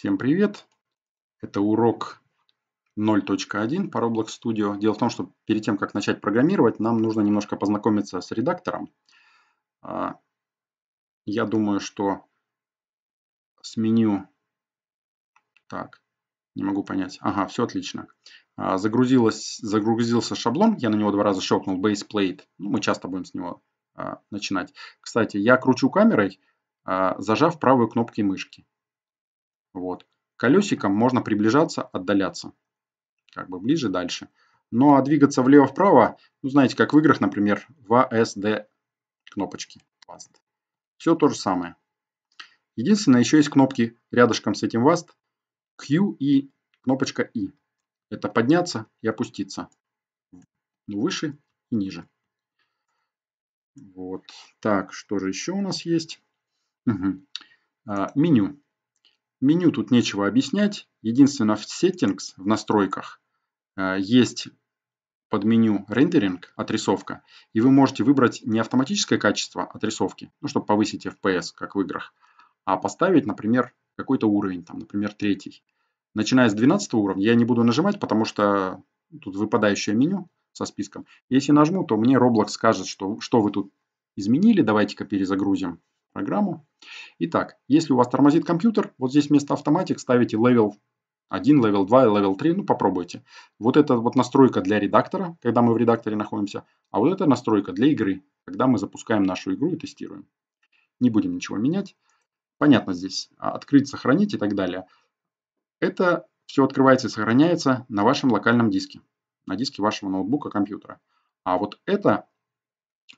Всем привет! Это урок 0.1 по Roblox Studio. Дело в том, что перед тем, как начать программировать, нам нужно немножко познакомиться с редактором. А, я думаю, что с меню... Так, не могу понять. Ага, все отлично. А, Загрузилось, загрузился шаблон. Я на него два раза щелкнул. baseplate. Ну, мы часто будем с него а, начинать. Кстати, я кручу камерой, зажав правую кнопкой мышки. Вот. Колесиком можно приближаться, отдаляться. Как бы ближе, дальше. Ну а двигаться влево-вправо, ну знаете, как в играх, например, в ASD а кнопочки. VAST. Все то же самое. Единственное, еще есть кнопки рядышком с этим VAST. Q и кнопочка I. Это подняться и опуститься. Ну Выше и ниже. Вот. Так, что же еще у нас есть? Угу. А, меню. Меню тут нечего объяснять. единственное в Settings, в настройках, э, есть под меню рендеринг, отрисовка, и вы можете выбрать не автоматическое качество отрисовки, ну, чтобы повысить FPS, как в играх, а поставить, например, какой-то уровень, там, например, третий. Начиная с 12 уровня я не буду нажимать, потому что тут выпадающее меню со списком. Если нажму, то мне Roblox скажет, что, что вы тут изменили, давайте-ка перезагрузим программу. Итак, если у вас тормозит компьютер, вот здесь вместо автоматик ставите level 1, level 2 и level 3, ну попробуйте. Вот это вот настройка для редактора, когда мы в редакторе находимся, а вот это настройка для игры, когда мы запускаем нашу игру и тестируем. Не будем ничего менять. Понятно здесь, а, открыть, сохранить и так далее. Это все открывается и сохраняется на вашем локальном диске, на диске вашего ноутбука, компьютера. А вот это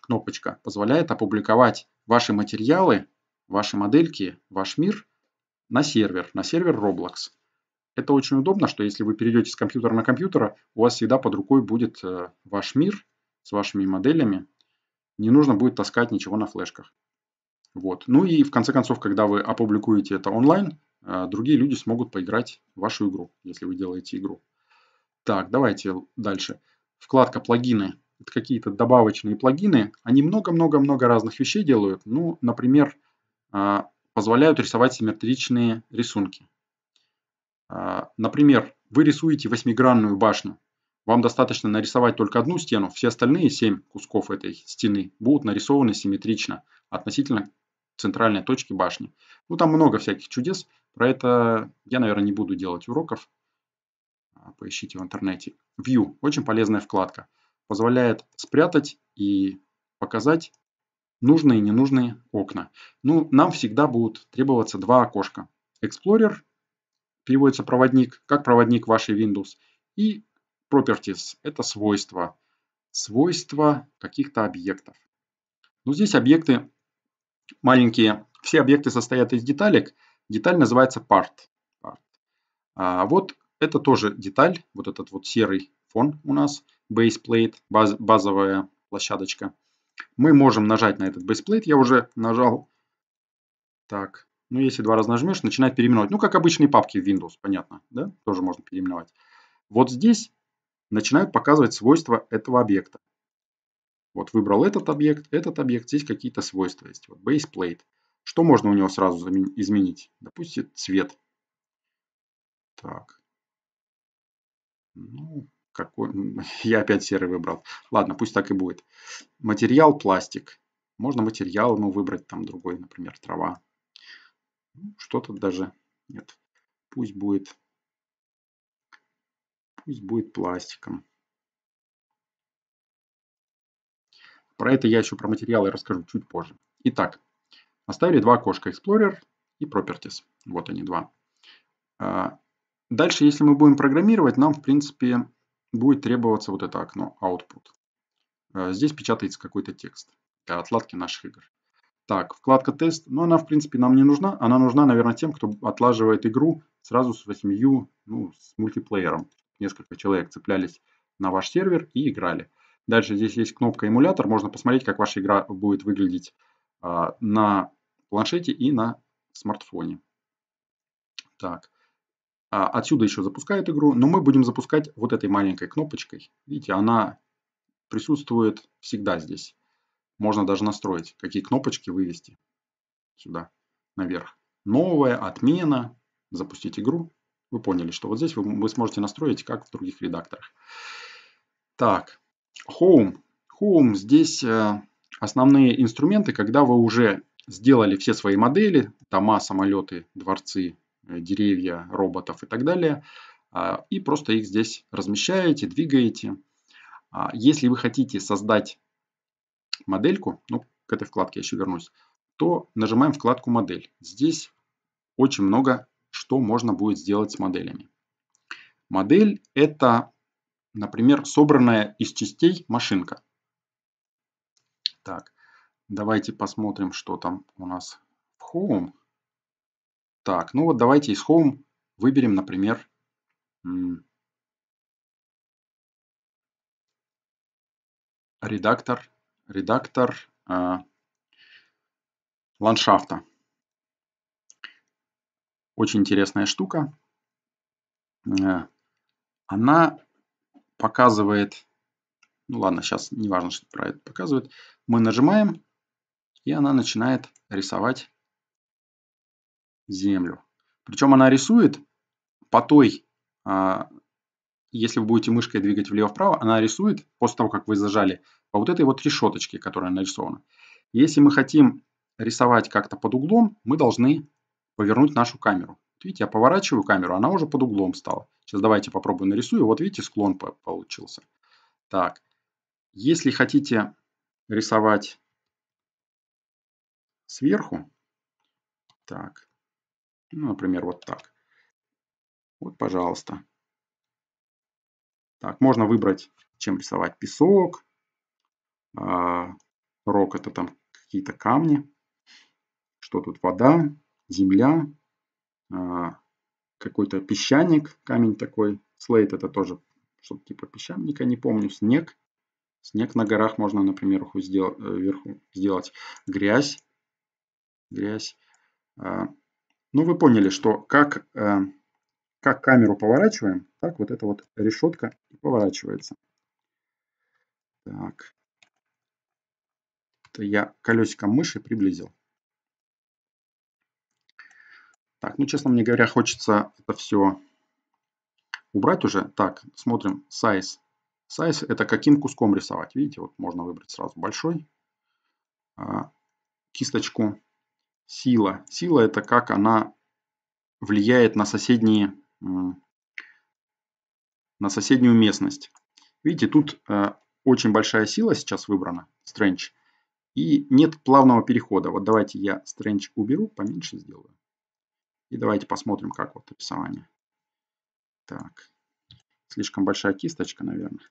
кнопочка позволяет опубликовать ваши материалы, ваши модельки, ваш мир на сервер, на сервер Roblox. Это очень удобно, что если вы перейдете с компьютера на компьютера, у вас всегда под рукой будет э, ваш мир с вашими моделями. Не нужно будет таскать ничего на флешках. Вот. Ну и в конце концов, когда вы опубликуете это онлайн, э, другие люди смогут поиграть в вашу игру, если вы делаете игру. Так, давайте дальше. Вкладка «Плагины» какие-то добавочные плагины, они много-много-много разных вещей делают. Ну, например, а, позволяют рисовать симметричные рисунки. А, например, вы рисуете восьмигранную башню. Вам достаточно нарисовать только одну стену, все остальные семь кусков этой стены будут нарисованы симметрично относительно центральной точки башни. Ну, там много всяких чудес. Про это я, наверное, не буду делать уроков. А, поищите в интернете. View – очень полезная вкладка позволяет спрятать и показать нужные и ненужные окна. Ну, нам всегда будут требоваться два окошка. Explorer, переводится проводник, как проводник вашей Windows, и Properties – это свойства, свойства каких-то объектов. Ну, здесь объекты маленькие, все объекты состоят из деталек, деталь называется part. part. А вот это тоже деталь, вот этот вот серый фон у нас, baseplate, баз, базовая площадочка. Мы можем нажать на этот baseplate. Я уже нажал. Так, ну если два раза нажмешь, начинает переименовать. Ну как обычные папки в Windows, понятно, да? Тоже можно переименовать. Вот здесь начинают показывать свойства этого объекта. Вот выбрал этот объект, этот объект, здесь какие-то свойства есть. Вот baseplate. Что можно у него сразу изменить? Допустим, цвет. Так. Ну, какой? Я опять серый выбрал. Ладно, пусть так и будет. Материал пластик. Можно материал ему выбрать, там другой, например, трава. Ну, что-то даже нет. Пусть будет, пусть будет пластиком. Про это я еще про материалы расскажу чуть позже. Итак, оставили два окошка Explorer и Properties. Вот они два. А, дальше, если мы будем программировать, нам, в принципе, будет требоваться вот это окно Output. Э, здесь печатается какой-то текст для отладки наших игр. Так, вкладка тест, но ну, она в принципе нам не нужна. Она нужна, наверное, тем, кто отлаживает игру сразу с 8, ну, с мультиплеером. Несколько человек цеплялись на ваш сервер и играли. Дальше здесь есть кнопка эмулятор. Можно посмотреть, как ваша игра будет выглядеть а, на планшете и на смартфоне. Так, а отсюда еще запускают игру, но мы будем запускать вот этой маленькой кнопочкой. Видите, она присутствует всегда здесь. Можно даже настроить, какие кнопочки вывести сюда, наверх. Новая, отмена, запустить игру. Вы поняли, что вот здесь вы, вы сможете настроить, как в других редакторах. Так, Home. Home здесь э, основные инструменты, когда вы уже сделали все свои модели, дома, самолеты, дворцы, Э, деревья, роботов и так далее. А, и просто их здесь размещаете, двигаете. А, если вы хотите создать модельку, ну, к этой вкладке я еще вернусь, то нажимаем вкладку «Модель». Здесь очень много что можно будет сделать с моделями. Модель – это, например, собранная из частей машинка. Так, давайте посмотрим, что там у нас в Home. Так, ну вот давайте из Home выберем, например, редактор, редактор э, ландшафта. Очень интересная штука. Э, она показывает, ну ладно, сейчас не важно, что про это показывает. Мы нажимаем, и она начинает рисовать землю. Причем она рисует по той, а, если вы будете мышкой двигать влево-вправо, она рисует, после того, как вы зажали, по вот этой вот решеточке, которая нарисована. Если мы хотим рисовать как-то под углом, мы должны повернуть нашу камеру. Видите, я поворачиваю камеру, она уже под углом стала. Сейчас давайте попробую нарисую. Вот видите, склон получился. Так, если хотите рисовать сверху, так, ну, например, вот так. Вот, пожалуйста. Так, можно выбрать, чем рисовать. Песок, а, рок это там какие-то камни. Что тут? Вода, земля, а, какой-то песчаник, камень такой. Слейт это тоже что-то типа песчаника, не помню. Снег. Снег на горах можно, например, э, вверху сделать. Грязь. Грязь. А, ну, вы поняли, что как, э, как камеру поворачиваем, так вот эта вот решетка и поворачивается. Так. Это я колесиком мыши приблизил. Так, ну, честно мне говоря, хочется это все убрать уже. Так, смотрим size. Size это каким куском рисовать. Видите, вот можно выбрать сразу большой. А, кисточку сила. Сила – это как она влияет на соседние на соседнюю местность. Видите, тут э, очень большая сила сейчас выбрана, Strange, и нет плавного перехода. Вот давайте я Strange уберу, поменьше сделаю. И давайте посмотрим, как вот рисование. Так, слишком большая кисточка, наверное.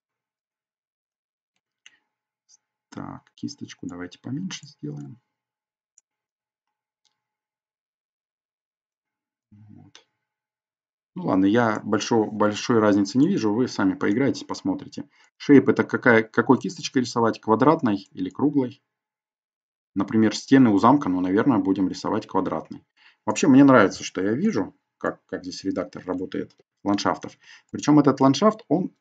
Так, кисточку давайте поменьше сделаем. Вот. Ну ладно, я большой, большой разницы не вижу, вы сами поиграете, посмотрите. Шейп это какая, какой кисточкой рисовать, квадратной или круглой? Например, стены у замка, ну, наверное, будем рисовать квадратной. Вообще, мне нравится, что я вижу, как, как здесь редактор работает, ландшафтов. Причем этот ландшафт, он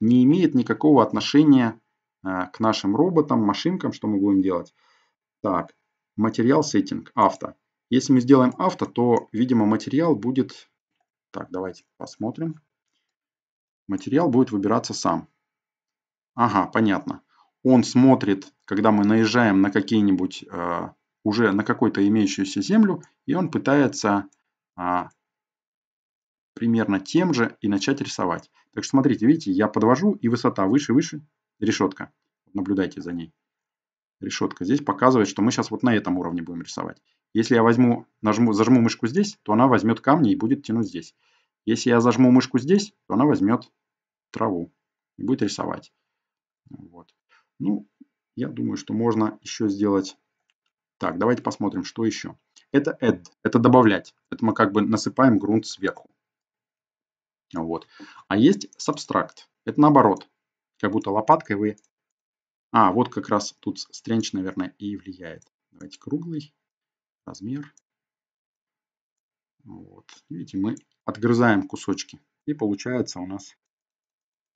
не имеет никакого отношения э, к нашим роботам, машинкам, что мы будем делать. Так, материал сеттинг, авто. Если мы сделаем авто, то, видимо, материал будет... Так, давайте посмотрим. Материал будет выбираться сам. Ага, понятно. Он смотрит, когда мы наезжаем на какие-нибудь, э, уже на какую-то имеющуюся землю, и он пытается э, примерно тем же и начать рисовать. Так что смотрите, видите, я подвожу, и высота выше, выше, решетка. Наблюдайте за ней. Решетка здесь показывает, что мы сейчас вот на этом уровне будем рисовать. Если я возьму, нажму, зажму мышку здесь, то она возьмет камни и будет тянуть здесь. Если я зажму мышку здесь, то она возьмет траву и будет рисовать. Вот. Ну, я думаю, что можно еще сделать... Так, давайте посмотрим, что еще. Это add, это добавлять. Это мы как бы насыпаем грунт сверху. Вот. А есть subtract. Это наоборот. Как будто лопаткой вы... А, вот как раз тут стренч, наверное, и влияет. Давайте круглый размер. Вот. Видите, мы отгрызаем кусочки. И получается у нас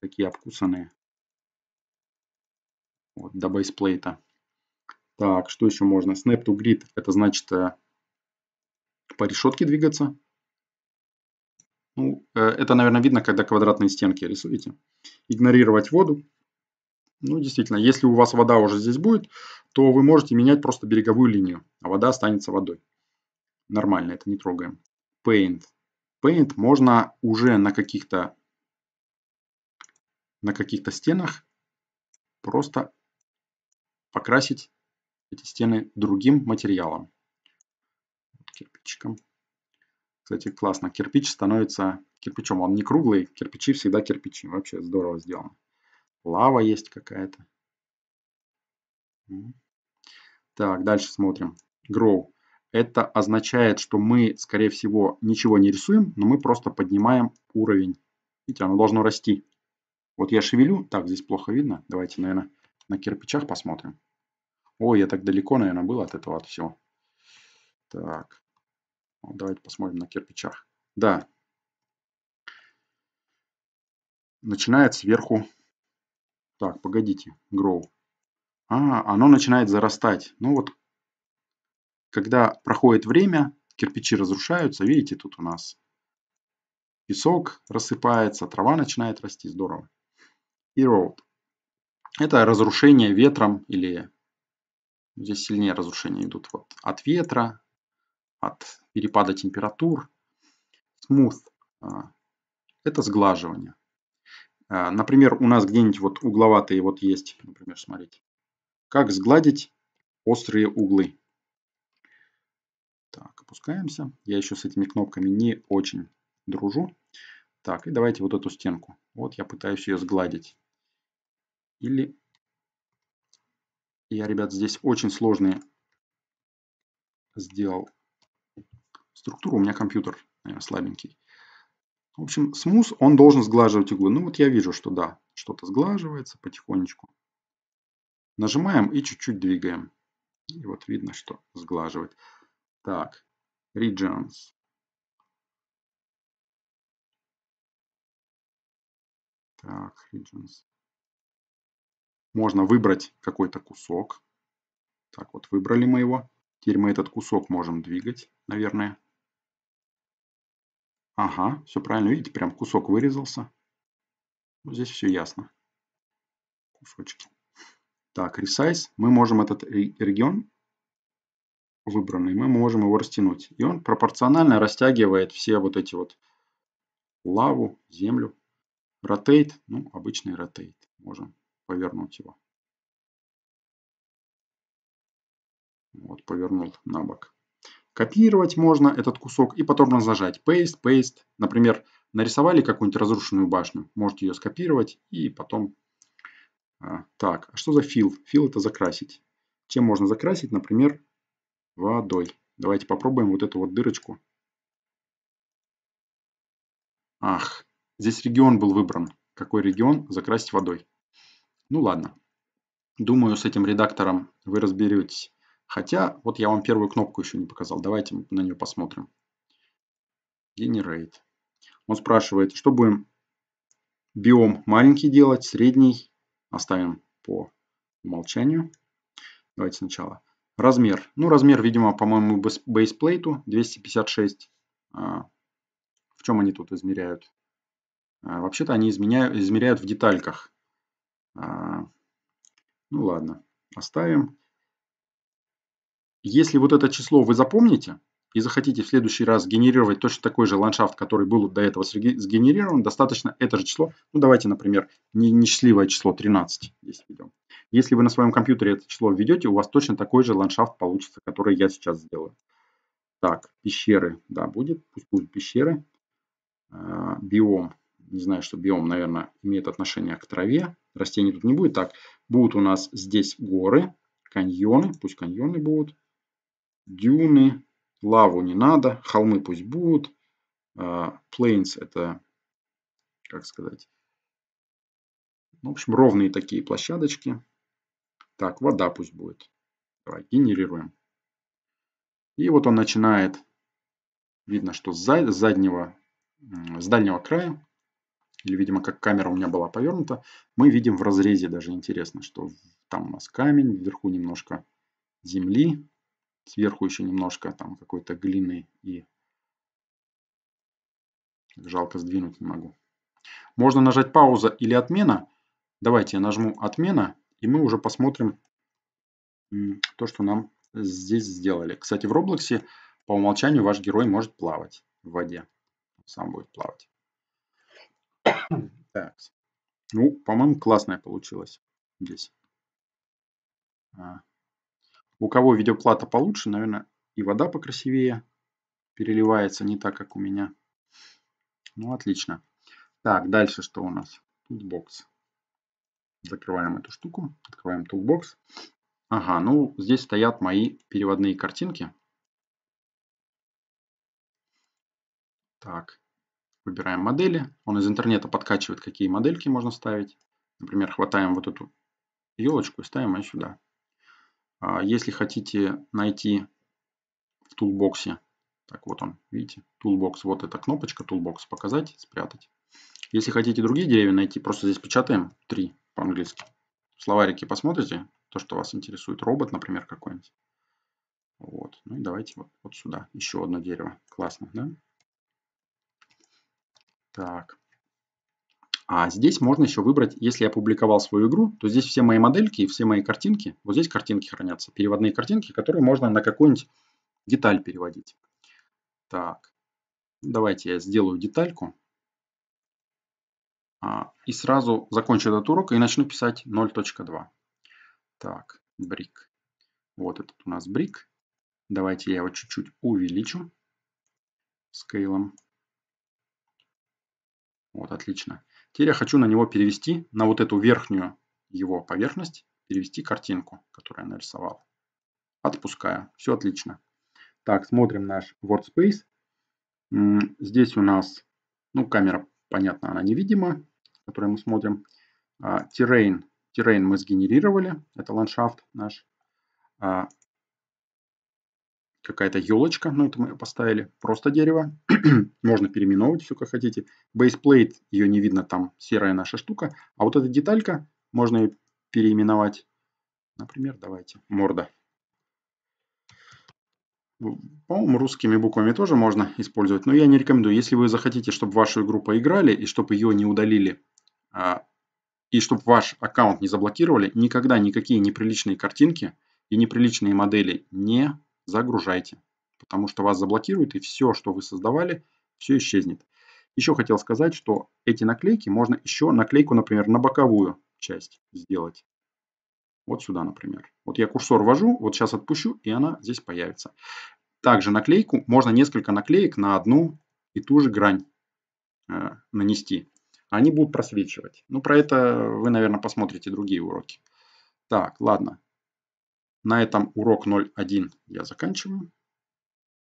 такие обкусанные. Вот, до бейсплейта. Так, что еще можно? Snap to grid. Это значит э, по решетке двигаться. Ну, э, это, наверное, видно, когда квадратные стенки рисуете. Игнорировать воду. Ну, действительно, если у вас вода уже здесь будет, то вы можете менять просто береговую линию, а вода останется водой. Нормально, это не трогаем. Paint. Paint можно уже на каких-то на каких-то стенах просто покрасить эти стены другим материалом. Кирпичиком. Кстати, классно. Кирпич становится кирпичом. Он не круглый. Кирпичи всегда кирпичи. Вообще здорово сделано лава есть какая-то. Так, дальше смотрим. Grow. Это означает, что мы, скорее всего, ничего не рисуем, но мы просто поднимаем уровень. Видите, оно должно расти. Вот я шевелю. Так, здесь плохо видно. Давайте, наверное, на кирпичах посмотрим. Ой, я так далеко, наверное, был от этого от всего. Так, давайте посмотрим на кирпичах. Да, начинает сверху так, погодите, grow. А, оно начинает зарастать. Ну вот, когда проходит время, кирпичи разрушаются. Видите, тут у нас песок рассыпается, трава начинает расти. Здорово. и Road. Это разрушение ветром или... Здесь сильнее разрушения идут вот, от ветра, от перепада температур. Smooth. А, это сглаживание. А, например, у нас где-нибудь вот угловатые вот есть, например, смотрите. Как сгладить острые углы? Так, опускаемся. Я еще с этими кнопками не очень дружу. Так, и давайте вот эту стенку. Вот я пытаюсь ее сгладить. Или... Я, ребят, здесь очень сложные сделал структуру. У меня компьютер, наверное, слабенький. В общем, смус, он должен сглаживать иглу. Ну вот я вижу, что да, что-то сглаживается потихонечку. Нажимаем и чуть-чуть двигаем. И вот видно, что сглаживает. Так, regions. Так, regions. Можно выбрать какой-то кусок. Так, вот выбрали мы его. Теперь мы этот кусок можем двигать, наверное. Ага, все правильно, видите, прям кусок вырезался. Ну, здесь все ясно. Кусочки. Так, resize. Мы можем этот регион выбранный, мы можем его растянуть. И он пропорционально растягивает все вот эти вот лаву, землю. Rotate, ну, обычный rotate. Можем повернуть его. Вот, повернул на бок. Копировать можно этот кусок и потом разложать. Paste, paste. Например, нарисовали какую-нибудь разрушенную башню. Можете ее скопировать и потом... А, так, а что за fill? Fill это закрасить. Чем можно закрасить? Например, водой. Давайте попробуем вот эту вот дырочку. Ах, здесь регион был выбран. Какой регион закрасить водой? Ну ладно. Думаю, с этим редактором вы разберетесь. Хотя, вот я вам первую кнопку еще не показал. Давайте на нее посмотрим. Generate. Он спрашивает, что будем биом маленький делать, средний. Оставим по умолчанию. Давайте сначала. Размер. Ну, размер, видимо, по-моему, бейсплейту 256. А, в чем они тут измеряют? А, вообще-то они измеряют в детальках. А, ну, ладно. Оставим. Если вот это число вы запомните и захотите в следующий раз генерировать точно такой же ландшафт, который был до этого сгенерирован, достаточно это же число, ну давайте, например, не несчастливое число 13 здесь введем. Если вы на своем компьютере это число введете, у вас точно такой же ландшафт получится, который я сейчас сделаю. Так, пещеры, да, будет, пусть будут пещеры. А, биом, не знаю, что биом, наверное, имеет отношение к траве. Растений тут не будет. Так, будут у нас здесь горы, каньоны, пусть каньоны будут дюны, лаву не надо, холмы пусть будут. А, plains это, как сказать, ну, в общем, ровные такие площадочки. Так, вода пусть будет. Давай, генерируем. И вот он начинает, видно, что с заднего, с дальнего края, или, видимо, как камера у меня была повернута, мы видим в разрезе даже интересно, что там у нас камень, вверху немножко земли, Сверху еще немножко там какой-то глины и жалко сдвинуть не могу. Можно нажать пауза или отмена. Давайте я нажму отмена и мы уже посмотрим то, что нам здесь сделали. Кстати, в Роблоксе по умолчанию ваш герой может плавать в воде. Сам будет плавать. так. Ну, по-моему, классная получилось здесь. А. У кого видеоплата получше, наверное, и вода покрасивее переливается, не так, как у меня. Ну, отлично. Так, дальше что у нас? Тулбокс. Закрываем эту штуку, открываем тулбокс. Ага, ну здесь стоят мои переводные картинки. Так, выбираем модели. Он из интернета подкачивает, какие модельки можно ставить. Например, хватаем вот эту елочку и ставим ее сюда. А, если хотите найти в тулбоксе, так вот он, видите, тулбокс, вот эта кнопочка, тулбокс показать, спрятать. Если хотите другие деревья найти, просто здесь печатаем три по-английски. В словарике посмотрите, то, что вас интересует, робот, например, какой-нибудь. Вот, ну и давайте вот, вот сюда, еще одно дерево. Классно, да? Так, а здесь можно еще выбрать, если я публиковал свою игру, то здесь все мои модельки и все мои картинки, вот здесь картинки хранятся, переводные картинки, которые можно на какую-нибудь деталь переводить. Так, давайте я сделаю детальку. А, и сразу закончу этот урок и начну писать 0.2. Так, брик. Вот этот у нас брик. Давайте я его чуть-чуть увеличу скейлом. Вот, отлично. Теперь я хочу на него перевести, на вот эту верхнюю его поверхность, перевести картинку, которую я нарисовал. Отпускаю. Все отлично. Так, смотрим наш WordSpace. Здесь у нас, ну, камера, понятно, она невидима, которую мы смотрим. А, террейн. Террейн мы сгенерировали. Это ландшафт наш. А, какая-то елочка, ну это мы поставили, просто дерево, можно переименовывать все как хотите. Бейсплейт, ее не видно, там серая наша штука, а вот эта деталька, можно ее переименовать, например, давайте, морда. По-моему, русскими буквами тоже можно использовать, но я не рекомендую. Если вы захотите, чтобы вашу игру поиграли и чтобы ее не удалили, а, и чтобы ваш аккаунт не заблокировали, никогда никакие неприличные картинки и неприличные модели не загружайте, потому что вас заблокируют, и все, что вы создавали, все исчезнет. Еще хотел сказать, что эти наклейки можно еще наклейку, например, на боковую часть сделать. Вот сюда, например. Вот я курсор ввожу, вот сейчас отпущу, и она здесь появится. Также наклейку, можно несколько наклеек на одну и ту же грань э, нанести. Они будут просвечивать. Ну, про это вы, наверное, посмотрите другие уроки. Так, ладно. На этом урок 01 я заканчиваю.